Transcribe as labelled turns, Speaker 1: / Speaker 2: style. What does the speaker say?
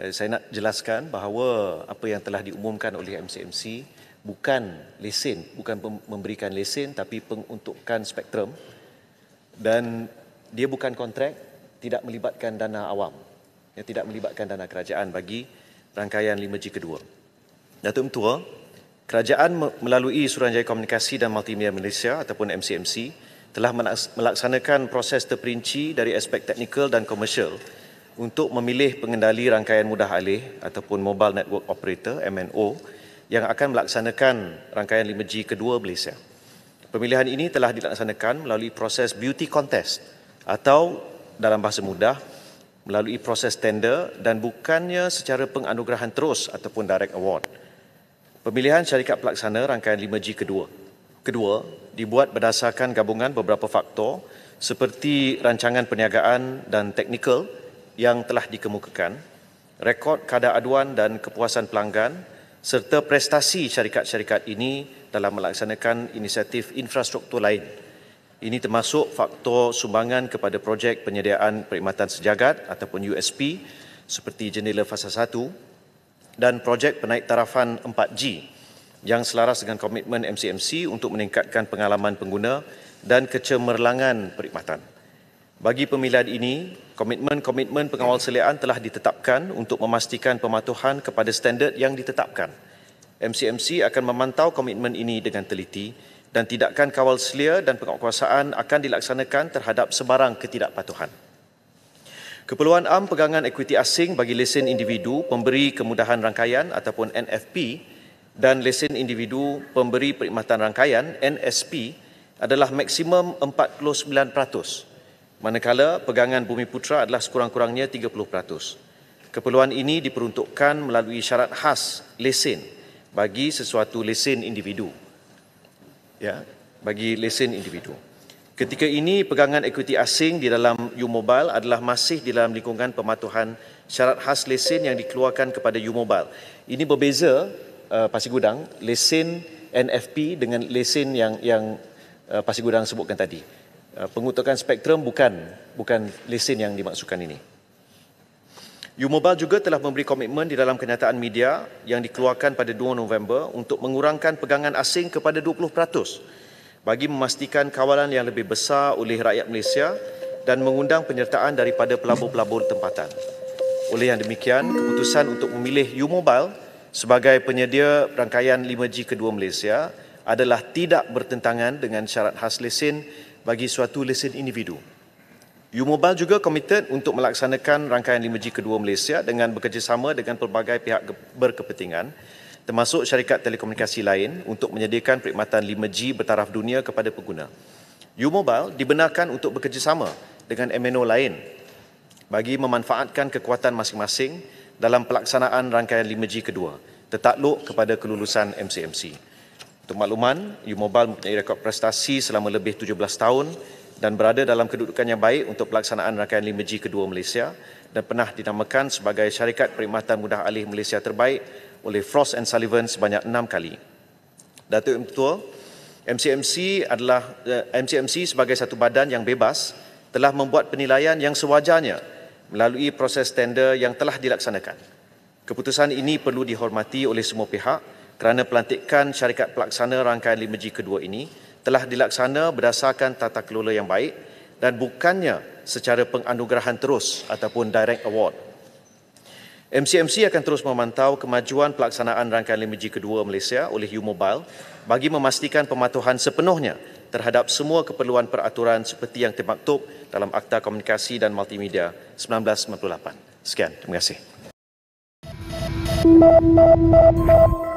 Speaker 1: Eh, saya nak jelaskan bahawa apa yang telah diumumkan oleh MCMC bukan lesen, bukan memberikan lesen tapi penguntukkan spektrum dan dia bukan kontrak, tidak melibatkan dana awam, yang tidak melibatkan dana kerajaan bagi rangkaian 5G kedua. Datuk Mentua, kerajaan melalui Suruhanjaya Komunikasi dan Multimedia Malaysia ataupun MCMC telah melaksanakan proses terperinci dari aspek teknikal dan komersial untuk memilih pengendali rangkaian mudah alih ataupun Mobile Network Operator MNO yang akan melaksanakan rangkaian 5G kedua Malaysia. Pemilihan ini telah dilaksanakan melalui proses beauty contest atau dalam bahasa mudah melalui proses tender dan bukannya secara penganugerahan terus ataupun direct award. Pemilihan syarikat pelaksana rangkaian 5G kedua. Kedua, dibuat berdasarkan gabungan beberapa faktor seperti rancangan perniagaan dan teknikal yang telah dikemukakan, rekod kadar aduan dan kepuasan pelanggan serta prestasi syarikat-syarikat ini dalam melaksanakan inisiatif infrastruktur lain. Ini termasuk faktor sumbangan kepada projek penyediaan perkhidmatan sejagat ataupun USP seperti jendela fasa 1 dan projek penaik tarafan 4G yang selaras dengan komitmen MCMC untuk meningkatkan pengalaman pengguna dan kecemerlangan perkhidmatan. Bagi pemilihan ini, komitmen-komitmen pengawal seliaan telah ditetapkan untuk memastikan pematuhan kepada standard yang ditetapkan. MCMC akan memantau komitmen ini dengan teliti dan tidakkan kawal selia dan penguatkuasaan akan dilaksanakan terhadap sebarang ketidakpatuhan. Keperluan am pegangan ekuiti asing bagi lesen individu pemberi kemudahan rangkaian ataupun NFP dan lesen individu pemberi perkhidmatan rangkaian NSP adalah maksimum 49% manakala pegangan bumi putra adalah sekurang-kurangnya 30%. Keperluan ini diperuntukkan melalui syarat khas lesen bagi sesuatu lesen individu. Ya, bagi lesen individu. Ketika ini pegangan ekuiti asing di dalam U-Mobile adalah masih di dalam lingkungan pematuhan syarat khas lesen yang dikeluarkan kepada U-Mobile. Ini berbeza uh, Pasir Gudang lesen NFP dengan lesen yang yang uh, Pasir Gudang sebutkan tadi. Uh, pengutukan spektrum bukan bukan lesen yang dimaksudkan ini. U-Mobile juga telah memberi komitmen di dalam kenyataan media yang dikeluarkan pada 2 November untuk mengurangkan pegangan asing kepada 20% bagi memastikan kawalan yang lebih besar oleh rakyat Malaysia dan mengundang penyertaan daripada pelabur-pelabur tempatan. Oleh yang demikian, keputusan untuk memilih U-Mobile sebagai penyedia rangkaian 5G kedua Malaysia adalah tidak bertentangan dengan syarat khas lesen bagi suatu lesen individu. U-Mobile juga komited untuk melaksanakan rangkaian 5G kedua Malaysia dengan bekerjasama dengan pelbagai pihak berkepentingan termasuk syarikat telekomunikasi lain untuk menyediakan perkhidmatan 5G bertaraf dunia kepada pengguna. U-Mobile dibenarkan untuk bekerjasama dengan MNO lain bagi memanfaatkan kekuatan masing-masing dalam pelaksanaan rangkaian 5G kedua tertakluk kepada kelulusan MCMC. Untuk makluman, U-Mobile mempunyai rekod prestasi selama lebih 17 tahun dan berada dalam kedudukan yang baik untuk pelaksanaan rangkaian 5G kedua Malaysia dan pernah dinamakan sebagai syarikat perkhidmatan mudah alih Malaysia terbaik oleh Frost and Sullivan sebanyak enam kali. Datuk Yang Ketua, MCMC adalah eh, MCMC sebagai satu badan yang bebas telah membuat penilaian yang sewajarnya melalui proses tender yang telah dilaksanakan. Keputusan ini perlu dihormati oleh semua pihak kerana pelantikan syarikat pelaksana rangkaian 5G kedua ini telah dilaksana berdasarkan tata kelola yang baik dan bukannya secara penganugerahan terus ataupun direct award. MCMC akan terus memantau kemajuan pelaksanaan rangkaian 5G kedua Malaysia oleh U-Mobile bagi memastikan pematuhan sepenuhnya terhadap semua keperluan peraturan seperti yang termaktub dalam Akta Komunikasi dan Multimedia 1998. Sekian, terima kasih. Thank you.